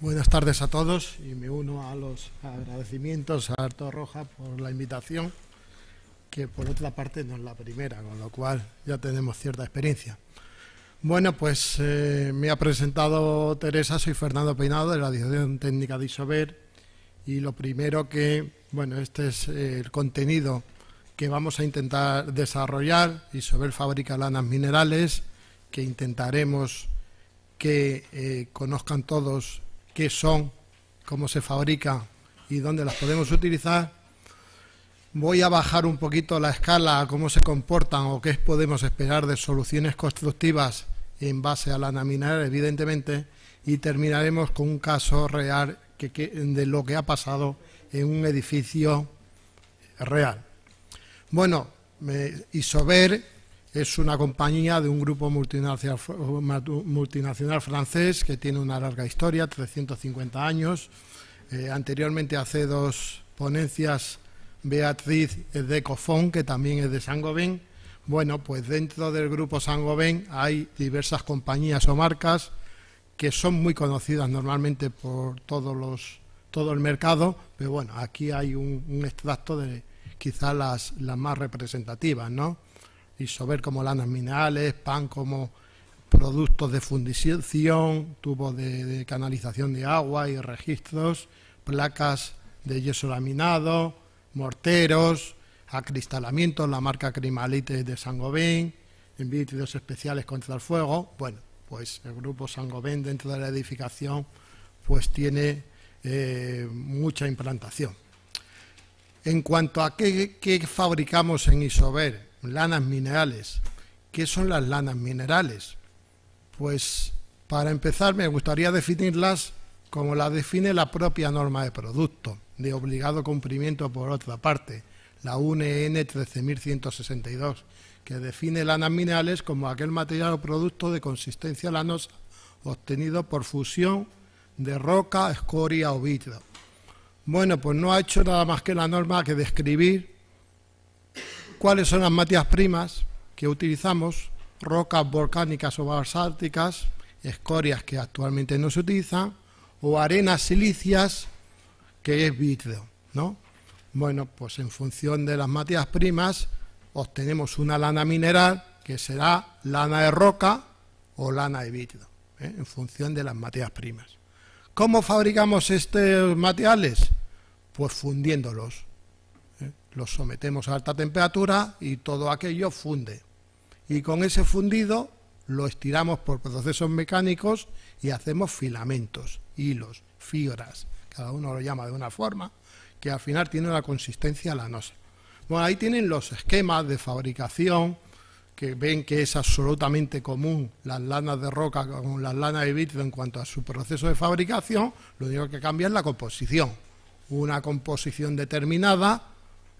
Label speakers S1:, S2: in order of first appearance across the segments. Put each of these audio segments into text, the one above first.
S1: Buenas tardes a todos y me uno a los agradecimientos a Arto Roja por la invitación, que por otra parte no es la primera, con lo cual ya tenemos cierta experiencia. Bueno, pues eh, me ha presentado Teresa, soy Fernando Peinado de la Dirección Técnica de Isover y lo primero que, bueno, este es eh, el contenido que vamos a intentar desarrollar. Isover fabrica lanas minerales que intentaremos que eh, conozcan todos qué son, cómo se fabrican y dónde las podemos utilizar, voy a bajar un poquito la escala a cómo se comportan o qué podemos esperar de soluciones constructivas en base a la laminar, evidentemente, y terminaremos con un caso real de lo que ha pasado en un edificio real. Bueno, me hizo ver es una compañía de un grupo multinacional, francés que tiene una larga historia, 350 años. Eh, anteriormente hace dos ponencias Beatriz de Cofón, que también es de Saint-Gobain. Bueno, pues dentro del grupo Sangobén hay diversas compañías o marcas que son muy conocidas normalmente por todos todo el mercado, pero bueno, aquí hay un, extracto de quizás las, las más representativas, ¿no? Isover como lanas minerales, pan como productos de fundición, tubos de, canalización de agua y registros, placas de yeso laminado, morteros, acristalamientos, la marca Crimalite de en envíos especiales contra el fuego. Bueno, pues el grupo Sangobén dentro de la edificación pues tiene eh, mucha implantación. En cuanto a qué, qué fabricamos en Isover, lanas minerales. ¿Qué son las lanas minerales? Pues para empezar me gustaría definirlas como la define la propia norma de producto, de obligado cumplimiento por otra parte, la UNEN 13162, que define lanas minerales como aquel material o producto de consistencia lanosa obtenido por fusión de roca, escoria o vidrio. Bueno, pues no ha hecho nada más que la norma que describir cuáles son las materias primas que utilizamos, rocas volcánicas o basálticas, escorias que actualmente no se utilizan, o arenas silicias, que es vidrio, ¿no? Bueno, pues en función de las materias primas obtenemos una lana mineral que será lana de roca o lana de vidrio, ¿eh? en función de las materias primas. ¿Cómo fabricamos estos materiales? Pues fundiéndolos, los sometemos a alta temperatura y todo aquello funde. Y con ese fundido lo estiramos por procesos mecánicos y hacemos filamentos, hilos, fibras, cada uno lo llama de una forma, que al final tiene una consistencia lanosa. Bueno, ahí tienen los esquemas de fabricación, que ven que es absolutamente común las lanas de roca con las lanas de vidrio en cuanto a su proceso de fabricación, lo único que cambia es la composición. Una composición determinada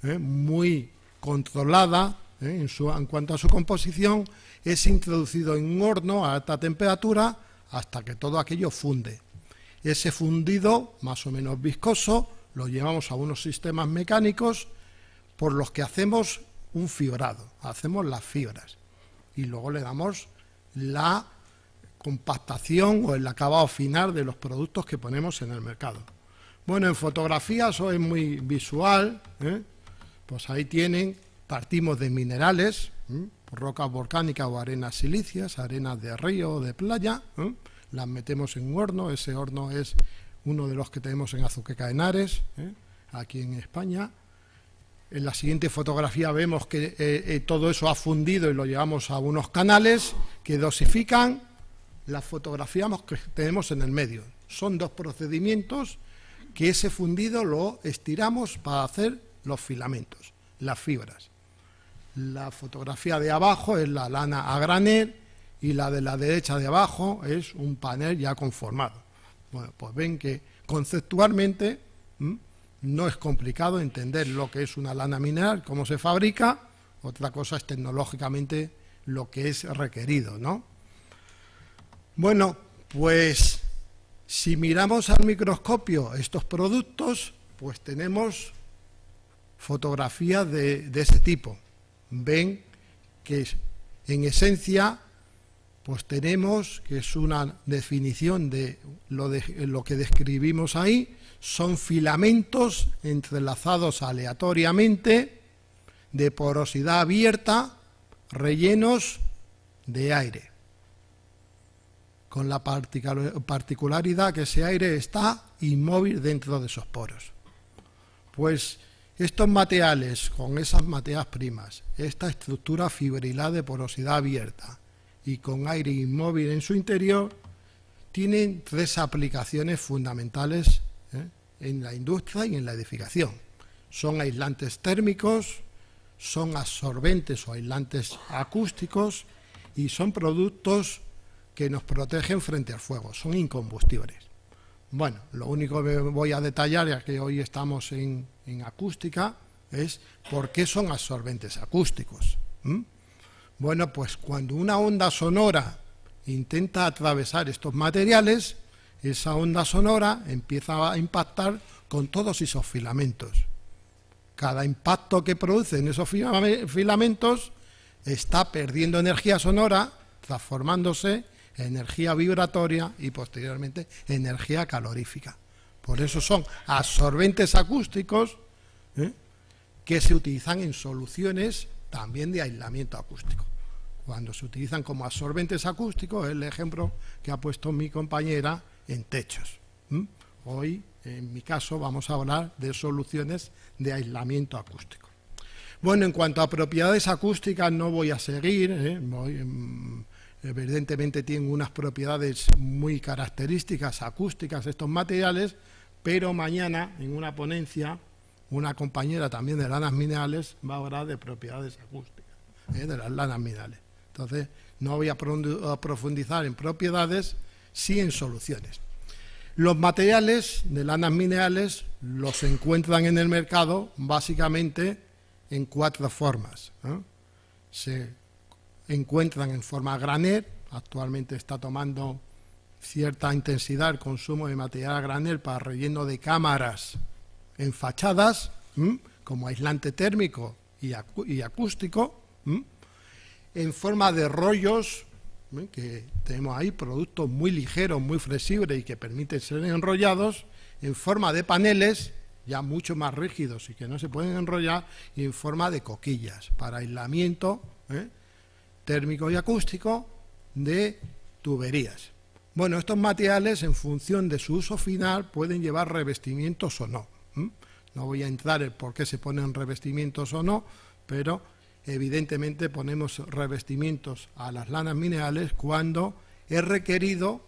S1: eh, muy controlada eh, en, en cuanto a su composición, es introducido en un horno a alta temperatura hasta que todo aquello funde. Ese fundido, más o menos viscoso, lo llevamos a unos sistemas mecánicos por los que hacemos un fibrado, hacemos las fibras y luego le damos la compactación o el acabado final de los productos que ponemos en el mercado. Bueno, en fotografía eso es muy visual, ¿eh? Pues ahí tienen, partimos de minerales, rocas volcánicas o arenas silicias, arenas de río o de playa, las metemos en un horno, ese horno es uno de los que tenemos en Azuqueca Henares, ¿eh? aquí en España. En la siguiente fotografía vemos que eh, eh, todo eso ha fundido y lo llevamos a unos canales que dosifican, la fotografía que tenemos en el medio. Son dos procedimientos que ese fundido lo estiramos para hacer los filamentos, las fibras. La fotografía de abajo es la lana a granel y la de la derecha de abajo es un panel ya conformado. Bueno, pues ven que conceptualmente no es complicado entender lo que es una lana mineral, cómo se fabrica, otra cosa es tecnológicamente lo que es requerido, ¿no? Bueno, pues si miramos al microscopio estos productos, pues tenemos fotografías de, este tipo. Ven que en esencia pues tenemos, que es una definición de lo, de, lo que describimos ahí, son filamentos entrelazados aleatoriamente de porosidad abierta, rellenos de aire, con la particularidad que ese aire está inmóvil dentro de esos poros. Pues estos materiales, con esas materias primas, esta estructura fibrilada de porosidad abierta y con aire inmóvil en su interior, tienen tres aplicaciones fundamentales ¿eh? en la industria y en la edificación. Son aislantes térmicos, son absorbentes o aislantes acústicos y son productos que nos protegen frente al fuego, son incombustibles. Bueno, lo único que voy a detallar, ya que hoy estamos en, acústica, es por qué son absorbentes acústicos. Bueno, pues cuando una onda sonora intenta atravesar estos materiales, esa onda sonora empieza a impactar con todos esos filamentos. Cada impacto que producen esos filamentos está perdiendo energía sonora, transformándose energía vibratoria y posteriormente energía calorífica. Por eso son absorbentes acústicos ¿eh? que se utilizan en soluciones también de aislamiento acústico. Cuando se utilizan como absorbentes acústicos, es el ejemplo que ha puesto mi compañera en techos. Hoy, en mi caso, vamos a hablar de soluciones de aislamiento acústico. Bueno, en cuanto a propiedades acústicas no voy a seguir, ¿eh? mm, Evidentemente tienen unas propiedades muy características, acústicas, estos materiales, pero mañana en una ponencia una compañera también de lanas minerales va a hablar de propiedades acústicas, ¿eh? de las lanas minerales. Entonces, no voy a profundizar en propiedades, sí en soluciones. Los materiales de lanas minerales los encuentran en el mercado básicamente en cuatro formas. ¿eh? Se encuentran en forma granel, actualmente está tomando cierta intensidad el consumo de material a granel para relleno de cámaras en fachadas, como aislante térmico y, y acústico, en forma de rollos, que tenemos ahí productos muy ligeros, muy flexibles y que permiten ser enrollados, en forma de paneles, ya mucho más rígidos y que no se pueden enrollar, y en forma de coquillas, para aislamiento ¿eh? térmico y acústico de tuberías. Bueno, estos materiales en función de su uso final pueden llevar revestimientos o no. No voy a entrar en por qué se ponen revestimientos o no, pero evidentemente ponemos revestimientos a las lanas minerales cuando es requerido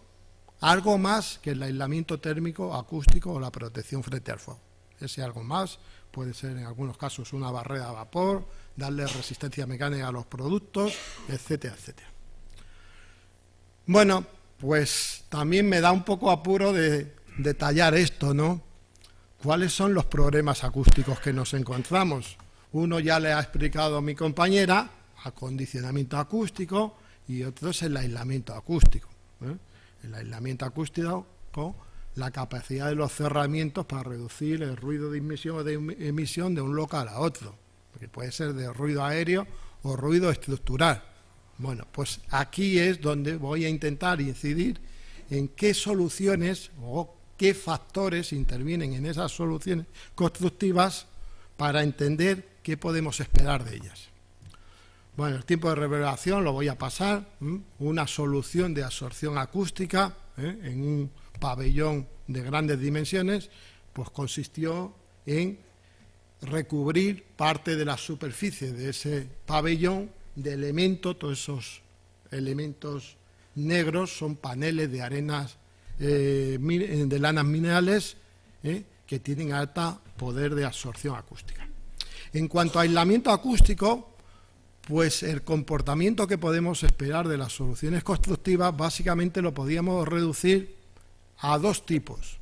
S1: algo más que el aislamiento térmico, acústico o la protección frente al fuego. Ese algo más puede ser en algunos casos una barrera de vapor, darle resistencia mecánica a los productos, etcétera, etcétera. Bueno, pues también me da un poco apuro de detallar esto, ¿no? ¿Cuáles son los problemas acústicos que nos encontramos? Uno ya le ha explicado a mi compañera, acondicionamiento acústico, y otro es el aislamiento acústico. ¿eh? El aislamiento acústico con la capacidad de los cerramientos para reducir el ruido de emisión o de emisión de un local a otro que puede ser de ruido aéreo o ruido estructural. Bueno, pues aquí es donde voy a intentar incidir en qué soluciones o qué factores intervienen en esas soluciones constructivas para entender qué podemos esperar de ellas. Bueno, el tiempo de revelación lo voy a pasar, una solución de absorción acústica ¿eh? en un pabellón de grandes dimensiones, pues consistió en recubrir parte de la superficie de ese pabellón de elementos, todos esos elementos negros son paneles de arenas, eh, eh, de lanas minerales, eh, que tienen alta poder de absorción acústica. En cuanto a aislamiento acústico, pues el comportamiento que podemos esperar de las soluciones constructivas básicamente lo podíamos reducir a dos tipos.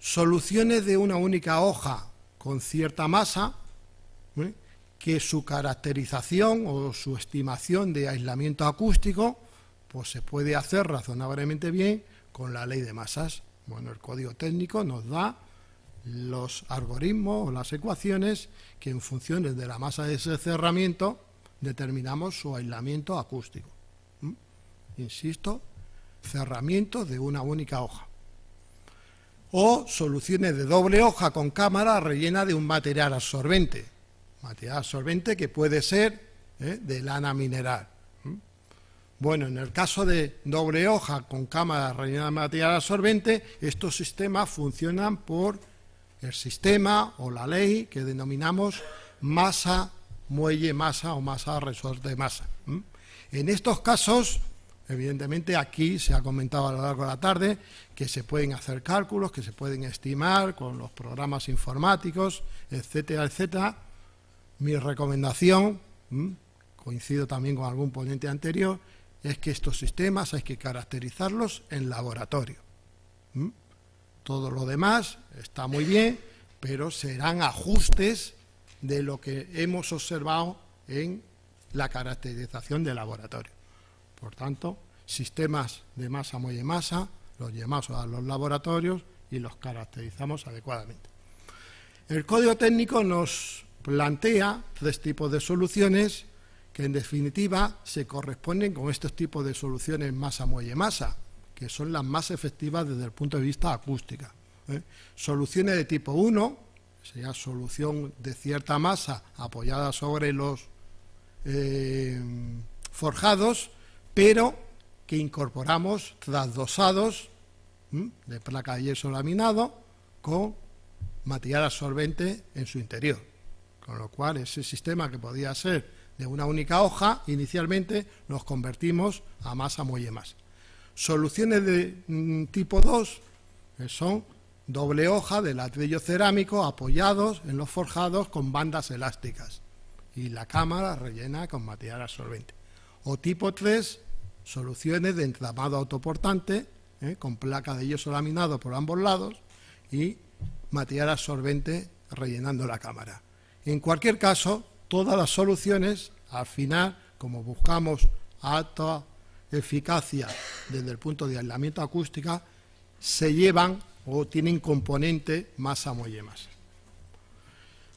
S1: Soluciones de una única hoja con cierta masa, ¿eh? que su caracterización o su estimación de aislamiento acústico pues se puede hacer razonablemente bien con la ley de masas. Bueno, el código técnico nos da los algoritmos o las ecuaciones que en función de la masa de ese cerramiento determinamos su aislamiento acústico. Insisto, cerramiento de una única hoja o soluciones de doble hoja con cámara rellena de un material absorbente. Material absorbente que puede ser ¿eh? de lana mineral. Bueno, en el caso de doble hoja con cámara rellena de material absorbente, estos sistemas funcionan por el sistema o la ley que denominamos masa, muelle, masa o masa, resorte, masa. En estos casos, Evidentemente aquí se ha comentado a lo largo de la tarde que se pueden hacer cálculos, que se pueden estimar con los programas informáticos, etcétera, etcétera. Mi recomendación, coincido también con algún ponente anterior, es que estos sistemas hay que caracterizarlos en laboratorio. Todo lo demás está muy bien, pero serán ajustes de lo que hemos observado en la caracterización de laboratorio. Por tanto, sistemas de masa, muelle masa, los llevamos a los laboratorios y los caracterizamos adecuadamente. El código técnico nos plantea tres tipos de soluciones que en definitiva se corresponden con estos tipos de soluciones masa-muelle-masa, que son las más efectivas desde el punto de vista acústica. ¿eh? Soluciones de tipo 1, sería solución de cierta masa apoyada sobre los eh, forjados, pero que incorporamos trasdosados de placa de yeso laminado con material absorbente en su interior. Con lo cual, ese sistema que podía ser de una única hoja, inicialmente nos convertimos a masa muelle más. Soluciones de mm, tipo 2 son doble hoja de ladrillo cerámico apoyados en los forjados con bandas elásticas y la cámara rellena con material absorbente. O tipo 3 soluciones de entramado autoportante ¿eh? con placa de yeso laminado por ambos lados y material absorbente rellenando la cámara. En cualquier caso, todas las soluciones, al final, como buscamos alta eficacia desde el punto de aislamiento acústica, se llevan o tienen componente masa muelle masa.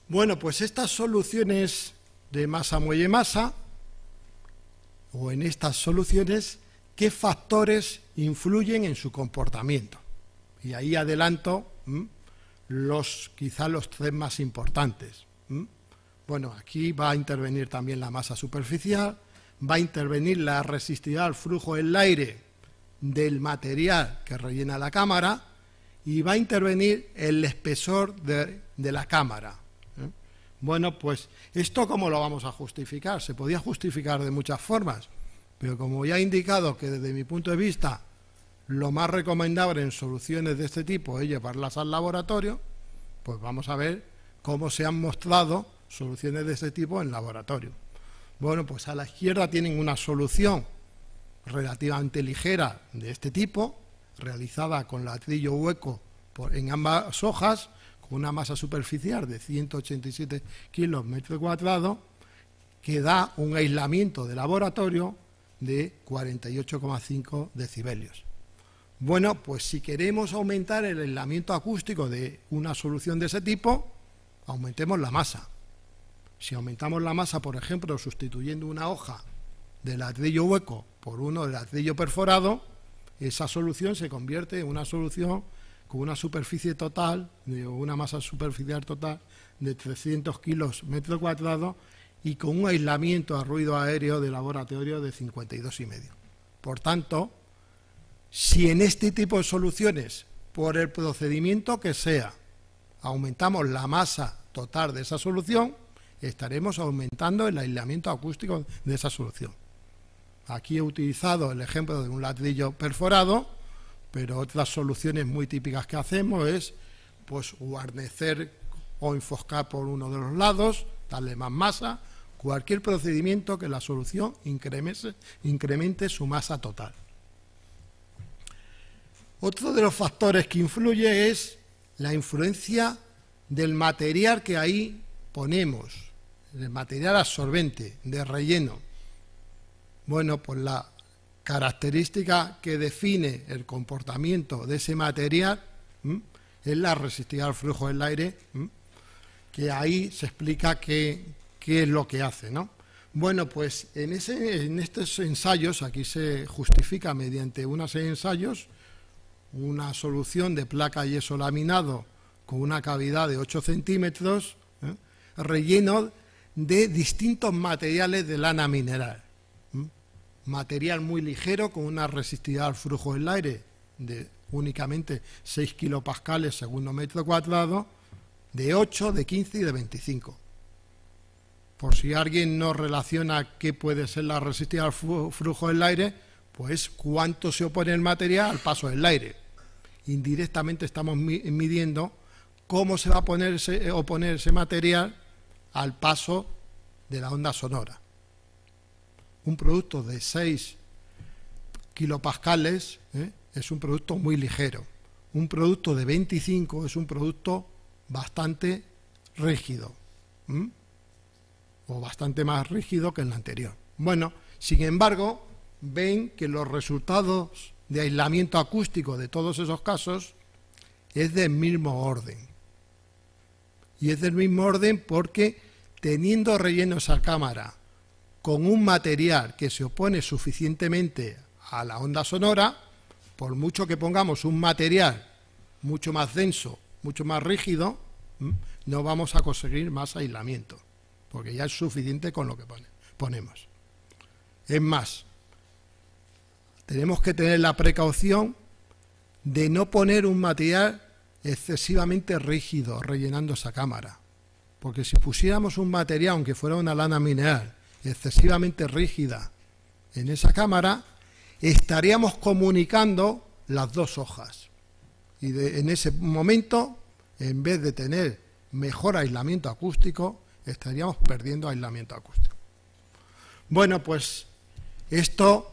S1: Bueno, pues estas soluciones de masa muelle masa o en estas soluciones qué factores influyen en su comportamiento. Y ahí adelanto los quizá los tres más importantes. Bueno, aquí va a intervenir también la masa superficial, va a intervenir la resistencia al flujo del aire del material que rellena la cámara y va a intervenir el espesor de la cámara. Bueno, pues esto cómo lo vamos a justificar? Se podía justificar de muchas formas, pero como ya he indicado que desde mi punto de vista lo más recomendable en soluciones de este tipo es llevarlas al laboratorio, pues vamos a ver cómo se han mostrado soluciones de este tipo en laboratorio. Bueno, pues a la izquierda tienen una solución relativamente ligera de este tipo, realizada con ladrillo hueco en ambas hojas, una masa superficial de 187 kilos metro que da un aislamiento de laboratorio de 48,5 decibelios. Bueno, pues si queremos aumentar el aislamiento acústico de una solución de ese tipo, aumentemos la masa. Si aumentamos la masa, por ejemplo, sustituyendo una hoja de ladrillo hueco por uno de ladrillo perforado, esa solución se convierte en una solución con una superficie total, de una masa superficial total de 300 kilos metro cuadrado y con un aislamiento a ruido aéreo de laboratorio de y medio. Por tanto, si en este tipo de soluciones, por el procedimiento que sea, aumentamos la masa total de esa solución, estaremos aumentando el aislamiento acústico de esa solución. Aquí he utilizado el ejemplo de un ladrillo perforado, pero otras soluciones muy típicas que hacemos es pues guarnecer o enfoscar por uno de los lados, darle más masa, cualquier procedimiento que la solución incremente, incremente su masa total. Otro de los factores que influye es la influencia del material que ahí ponemos, el material absorbente, de relleno. Bueno, pues la característica que define el comportamiento de ese material es la resistencia al flujo del aire, que ahí se explica qué, qué es lo que hace. Bueno, pues en, ese, en estos ensayos, aquí se justifica mediante una serie ensayos, una solución de placa y yeso laminado con una cavidad de 8 centímetros, ¿eh? relleno de distintos materiales de lana mineral material muy ligero con una resistividad al flujo del aire de únicamente 6 kilopascales segundo metro cuadrado, de 8, de 15 y de 25. Por si alguien no relaciona qué puede ser la resistencia al flujo del aire, pues cuánto se opone el material al paso del aire. Indirectamente estamos midiendo cómo se va a ponerse, eh, oponer ese material al paso de la onda sonora un producto de 6 kilopascales ¿eh? es un producto muy ligero. Un producto de 25 es un producto bastante rígido, o bastante más rígido que el anterior. Bueno, sin embargo, ven que los resultados de aislamiento acústico de todos esos casos es del mismo orden. Y es del mismo orden porque teniendo rellenos a cámara con un material que se opone suficientemente a la onda sonora, por mucho que pongamos un material mucho más denso, mucho más rígido, no vamos a conseguir más aislamiento, porque ya es suficiente con lo que ponemos. Es más, tenemos que tener la precaución de no poner un material excesivamente rígido rellenando esa cámara, porque si pusiéramos un material, aunque fuera una lana mineral, excesivamente rígida en esa cámara, estaríamos comunicando las dos hojas. Y en ese momento, en vez de tener mejor aislamiento acústico, estaríamos perdiendo aislamiento acústico. Bueno, pues esto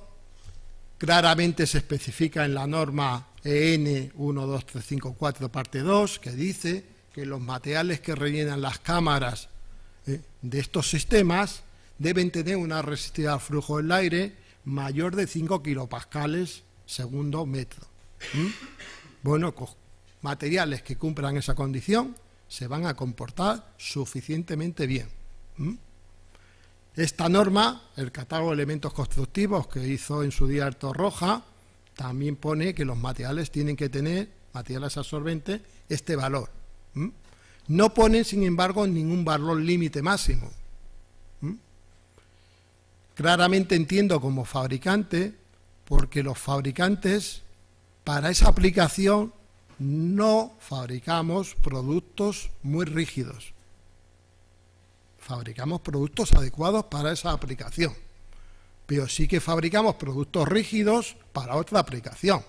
S1: claramente se especifica en la norma EN 12354 parte 2, que dice que los materiales que rellenan las cámaras eh, de estos sistemas deben tener una resistencia al flujo del aire mayor de 5 kilopascales segundo metro. Bueno, Bueno, materiales que cumplan esa condición se van a comportar suficientemente bien. Esta norma, el catálogo de elementos constructivos que hizo en su día Arto Roja, también pone que los materiales tienen que tener, materiales absorbentes, este valor. No pone, sin embargo, ningún valor límite máximo. Claramente entiendo como fabricante, porque los fabricantes para esa aplicación no fabricamos productos muy rígidos. Fabricamos productos adecuados para esa aplicación, pero sí que fabricamos productos rígidos para otra aplicación.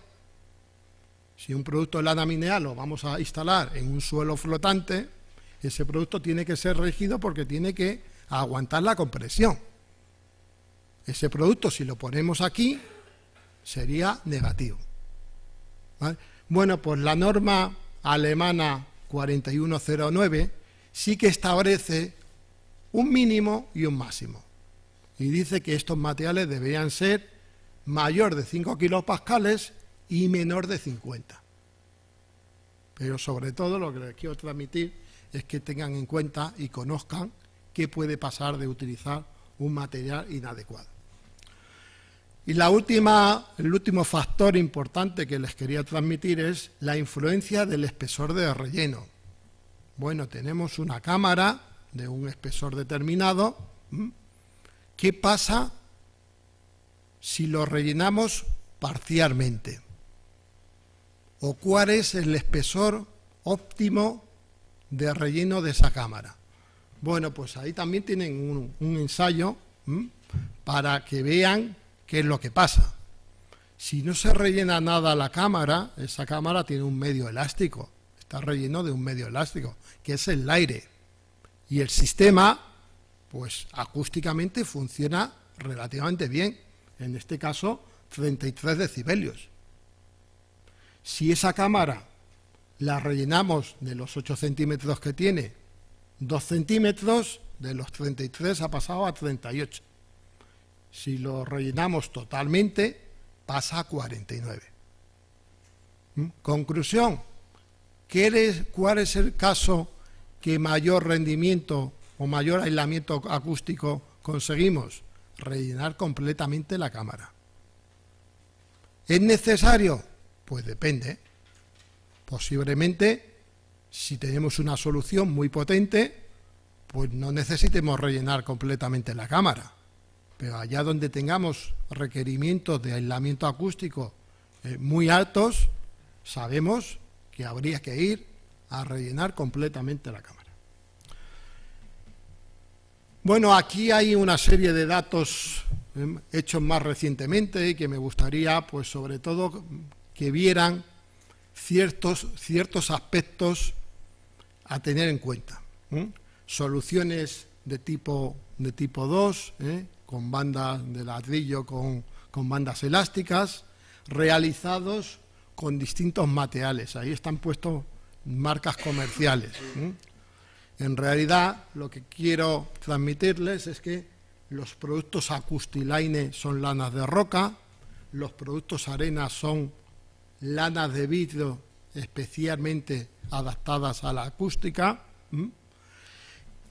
S1: Si un producto de lana lo vamos a instalar en un suelo flotante, ese producto tiene que ser rígido porque tiene que aguantar la compresión ese producto, si lo ponemos aquí, sería negativo. Bueno, pues la norma alemana 4109 sí que establece un mínimo y un máximo. Y dice que estos materiales deberían ser mayor de 5 kilopascales y menor de 50. Pero sobre todo lo que les quiero transmitir es que tengan en cuenta y conozcan qué puede pasar de utilizar un material inadecuado. Y la última, el último factor importante que les quería transmitir es la influencia del espesor de relleno. Bueno, tenemos una cámara de un espesor determinado. ¿Mm? ¿Qué pasa si lo rellenamos parcialmente? ¿O cuál es el espesor óptimo de relleno de esa cámara? Bueno, pues ahí también tienen un, un ensayo para que vean qué es lo que pasa. Si no se rellena nada la cámara, esa cámara tiene un medio elástico, está relleno de un medio elástico, que es el aire. Y el sistema, pues acústicamente funciona relativamente bien, en este caso 33 decibelios. Si esa cámara la rellenamos de los 8 centímetros que tiene, 2 centímetros, de los 33 ha pasado a 38. Si lo rellenamos totalmente, pasa a 49. ¿Mm? Conclusión, ¿cuál es el caso que mayor rendimiento o mayor aislamiento acústico conseguimos? Rellenar completamente la cámara. ¿Es necesario? Pues depende. Posiblemente, si tenemos una solución muy potente, pues no necesitemos rellenar completamente la cámara pero allá donde tengamos requerimientos de aislamiento acústico eh, muy altos, sabemos que habría que ir a rellenar completamente la cámara. Bueno, aquí hay una serie de datos em, hechos más recientemente y que me gustaría, pues sobre todo, que vieran ciertos, ciertos aspectos a tener en cuenta. Soluciones de tipo, de tipo 2, con bandas de ladrillo, con, bandas elásticas, realizados con distintos materiales. Ahí están puestos marcas comerciales. En realidad, lo que quiero transmitirles es que los productos Acustiline son lanas de roca, los productos Arena son lanas de vidrio especialmente adaptadas a la acústica,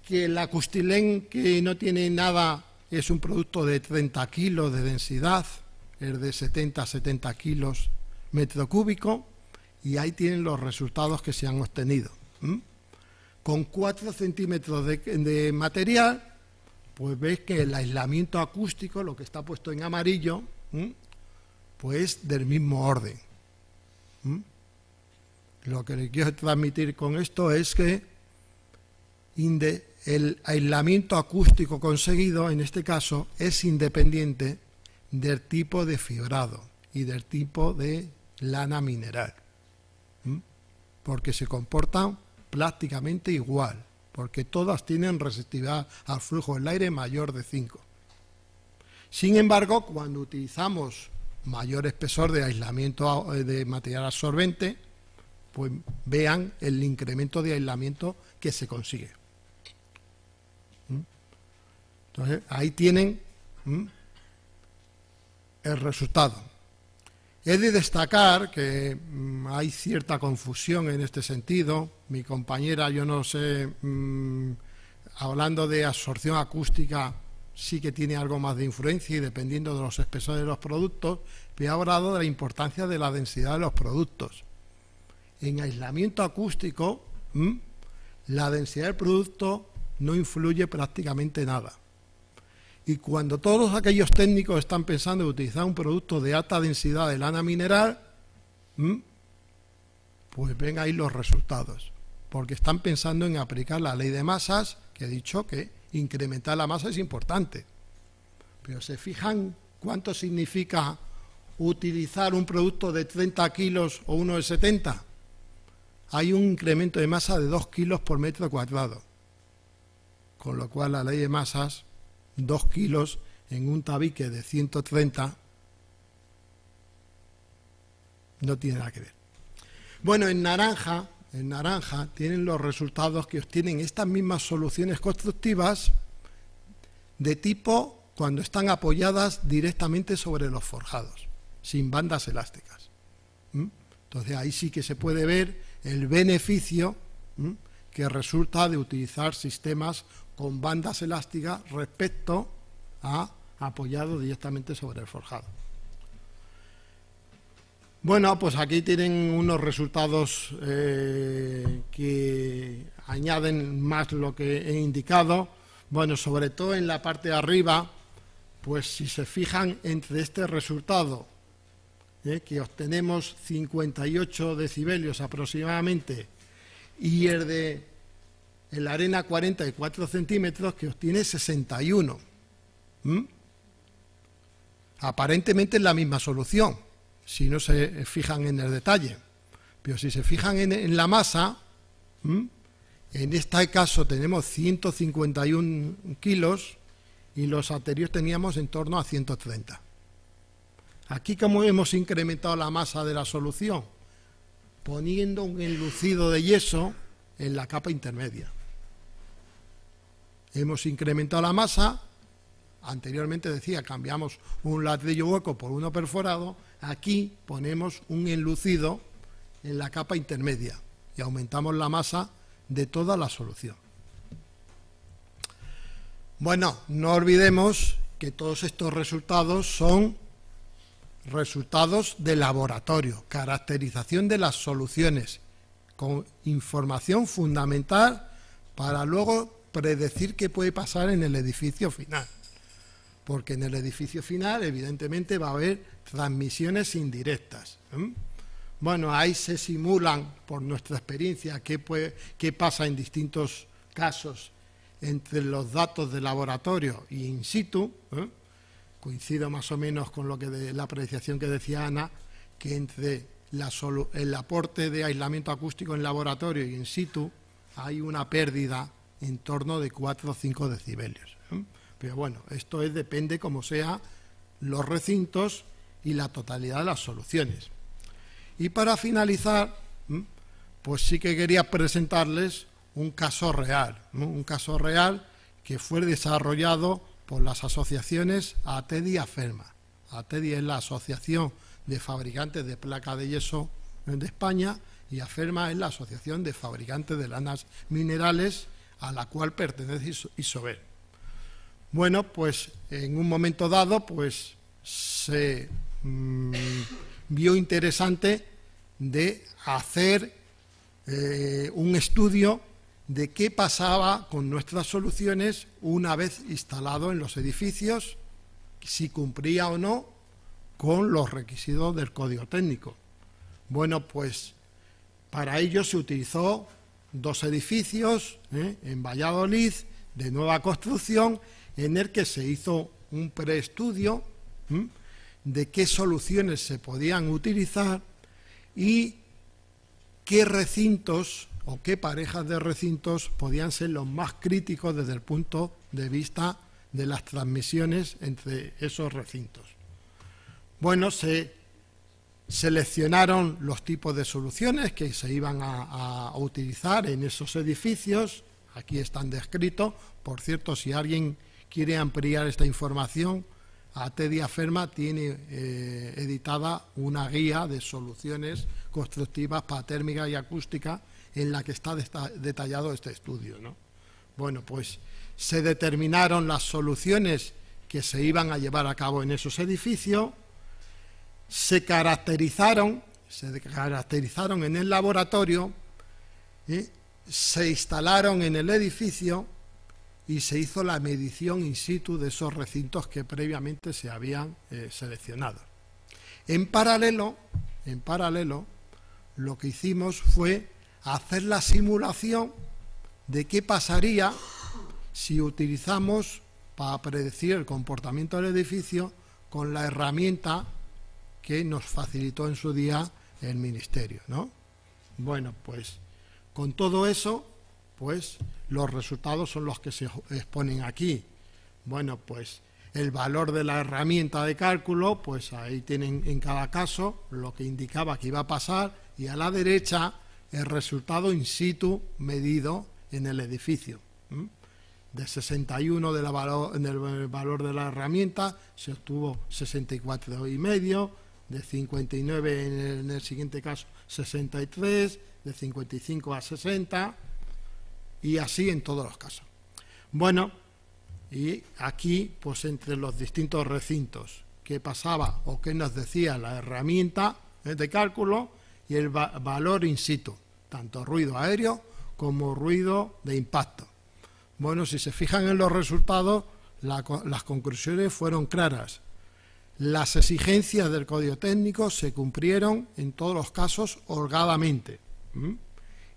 S1: que el acustilén que no tiene nada es un producto de 30 kilos de densidad, es de 70 a 70 kilos metro cúbico, y ahí tienen los resultados que se han obtenido. Con 4 centímetros de, material, pues veis que el aislamiento acústico, lo que está puesto en amarillo, pues pues del mismo orden. Lo que le quiero transmitir con esto es que el aislamiento acústico conseguido, en este caso, es independiente del tipo de fibrado y del tipo de lana mineral, porque se comportan prácticamente igual, porque todas tienen resistividad al flujo del aire mayor de 5. Sin embargo, cuando utilizamos mayor espesor de aislamiento eh, de material absorbente, pues vean el incremento de aislamiento que se consigue. Entonces, ahí tienen el resultado. He de destacar que hay cierta confusión en este sentido. Mi compañera, yo no sé, hablando de absorción acústica, sí que tiene algo más de influencia y dependiendo de los espesores de los productos, pero he hablado de la importancia de la densidad de los productos. En aislamiento acústico, la densidad del producto no influye prácticamente nada. Y cuando todos aquellos técnicos están pensando en utilizar un producto de alta densidad de lana mineral, pues ven ahí los resultados. Porque están pensando en aplicar la ley de masas, que he dicho que incrementar la masa es importante. Pero se fijan cuánto significa utilizar un producto de 30 kilos o uno de 70. Hay un incremento de masa de 2 kilos por metro cuadrado. Con lo cual la ley de masas ...dos kilos en un tabique de 130 no tiene nada que ver. Bueno, en naranja, en naranja tienen los resultados que obtienen estas mismas soluciones constructivas de tipo cuando están apoyadas directamente sobre los forjados, sin bandas elásticas. Entonces ahí sí que se puede ver el beneficio que resulta de utilizar sistemas con bandas elásticas respecto a apoyado directamente sobre el forjado. Bueno, pues aquí tienen unos resultados eh, que añaden más lo que he indicado. Bueno, sobre todo en la parte de arriba, pues si se fijan entre este resultado, eh, que obtenemos 58 decibelios aproximadamente, y el de en la arena 44 centímetros que obtiene 61. ¿Mm? Aparentemente es la misma solución, si no se fijan en el detalle. Pero si se fijan en, la masa, ¿Mm? En este caso tenemos 151 kilos y los anteriores teníamos en torno a 130. Aquí como hemos incrementado la masa de la solución, poniendo un enlucido de yeso en la capa intermedia. Hemos incrementado la masa, anteriormente decía, cambiamos un ladrillo hueco por uno perforado, aquí ponemos un enlucido en la capa intermedia y aumentamos la masa de toda la solución. Bueno, no olvidemos que todos estos resultados son resultados de laboratorio, caracterización de las soluciones, con información fundamental para luego predecir qué puede pasar en el edificio final. Porque en el edificio final, evidentemente, va a haber transmisiones indirectas. Bueno, ahí se simulan, por nuestra experiencia, qué, qué pasa en distintos casos entre los datos de laboratorio y in situ. Coincido más o menos con lo que de, la apreciación que decía Ana, que entre el aporte de aislamiento acústico en laboratorio y in situ hay una pérdida en torno de 4 o 5 decibelios. ¿eh? Pero bueno, esto es, depende como sea los recintos y la totalidad de las soluciones. Y para finalizar, ¿eh? pues sí que quería presentarles un caso real, ¿eh? un caso real que fue desarrollado por las asociaciones ATEDI y AFERMA. ATEDI es la Asociación de Fabricantes de Placa de Yeso de España y AFERMA es la Asociación de Fabricantes de Lanas Minerales a la cual pertenece Isobel. Bueno, pues en un momento dado, pues se mm, vio interesante de hacer eh, un estudio de qué pasaba con nuestras soluciones una vez instalado en los edificios, si cumplía o no con los requisitos del código técnico. Bueno, pues para ello se utilizó dos edificios ¿eh? en Valladolid de nueva construcción en el que se hizo un preestudio de qué soluciones se podían utilizar y qué recintos o qué parejas de recintos podían ser los más críticos desde el punto de vista de las transmisiones entre esos recintos. Bueno, se seleccionaron los tipos de soluciones que se iban a, utilizar en esos edificios, aquí están descritos, por cierto, si alguien quiere ampliar esta información, a Ferma tiene eh, editada una guía de soluciones constructivas para térmica y acústica en la que está detallado este estudio. Bueno, pues se determinaron las soluciones que se iban a llevar a cabo en esos edificios, se caracterizaron, se caracterizaron en el laboratorio, y ¿eh? se instalaron en el edificio y se hizo la medición in situ de esos recintos que previamente se habían eh, seleccionado. En paralelo, en paralelo, lo que hicimos fue hacer la simulación de qué pasaría si utilizamos para predecir el comportamiento del edificio con la herramienta que nos facilitó en su día el ministerio, ¿no? Bueno, pues con todo eso, pues los resultados son los que se exponen aquí. Bueno, pues el valor de la herramienta de cálculo, pues ahí tienen en cada caso lo que indicaba que iba a pasar y a la derecha el resultado in situ medido en el edificio. De 61 en el valor de la herramienta se obtuvo y medio de 59 en el, siguiente caso 63, de 55 a 60 y así en todos los casos. Bueno, y aquí pues entre los distintos recintos ¿qué pasaba o qué nos decía la herramienta eh, de cálculo y el valor in situ, tanto ruido aéreo como ruido de impacto. Bueno, si se fijan en los resultados, las conclusiones fueron claras las exigencias del Código Técnico se cumplieron en todos los casos holgadamente.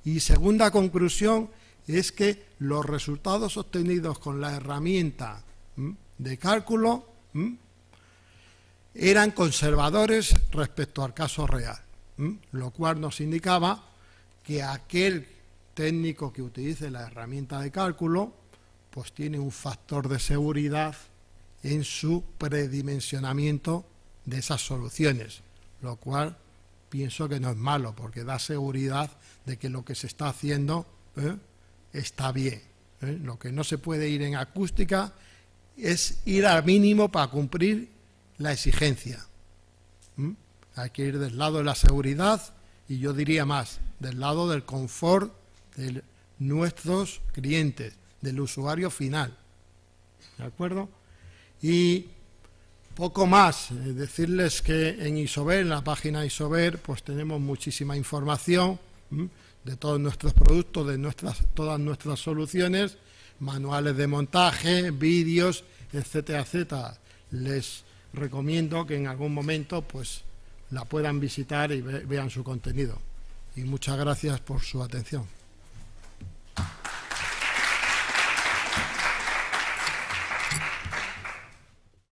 S1: Y segunda conclusión es que los resultados obtenidos con la herramienta de cálculo eran conservadores respecto al caso real, lo cual nos indicaba que aquel técnico que utilice la herramienta de cálculo pues tiene un factor de seguridad en su predimensionamiento de esas soluciones, lo cual pienso que no es malo, porque da seguridad de que lo que se está haciendo ¿eh? está bien. ¿eh? Lo que no se puede ir en acústica es ir al mínimo para cumplir la exigencia. Hay que ir del lado de la seguridad y yo diría más, del lado del confort de nuestros clientes, del usuario final. ¿De acuerdo? Y poco más, eh, decirles que en Isover, en la página Isover, pues tenemos muchísima información de todos nuestros productos, de nuestras, todas nuestras soluciones, manuales de montaje, vídeos, etcétera, etcétera. Les recomiendo que en algún momento pues la puedan visitar y vean su contenido. Y muchas gracias por su atención.